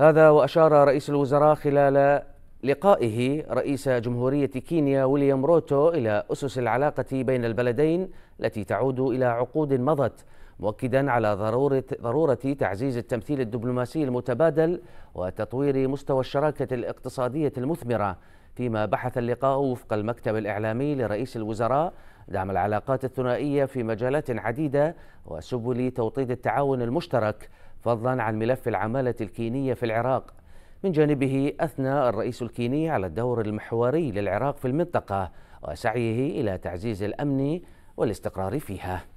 هذا وأشار رئيس الوزراء خلال لقائه رئيس جمهورية كينيا ويليام روتو إلى أسس العلاقة بين البلدين التي تعود إلى عقود مضت مؤكدا على ضرورة, ضرورة تعزيز التمثيل الدبلوماسي المتبادل وتطوير مستوى الشراكة الاقتصادية المثمرة فيما بحث اللقاء وفق المكتب الإعلامي لرئيس الوزراء دعم العلاقات الثنائية في مجالات عديدة وسبل توطيد التعاون المشترك فضلا عن ملف العمالة الكينية في العراق من جانبه أثنى الرئيس الكيني على الدور المحوري للعراق في المنطقة وسعيه إلى تعزيز الأمن والاستقرار فيها